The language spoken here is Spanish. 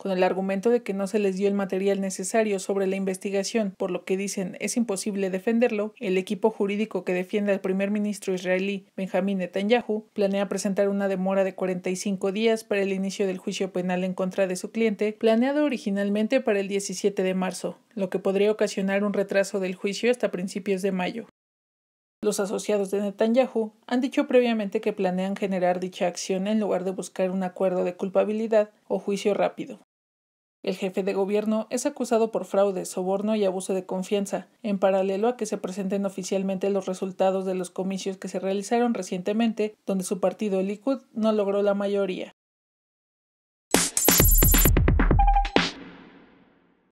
con el argumento de que no se les dio el material necesario sobre la investigación, por lo que dicen es imposible defenderlo, el equipo jurídico que defiende al primer ministro israelí Benjamín Netanyahu planea presentar una demora de 45 días para el inicio del juicio penal en contra de su cliente, planeado originalmente para el 17 de marzo, lo que podría ocasionar un retraso del juicio hasta principios de mayo. Los asociados de Netanyahu han dicho previamente que planean generar dicha acción en lugar de buscar un acuerdo de culpabilidad o juicio rápido. El jefe de gobierno es acusado por fraude, soborno y abuso de confianza, en paralelo a que se presenten oficialmente los resultados de los comicios que se realizaron recientemente, donde su partido Likud no logró la mayoría.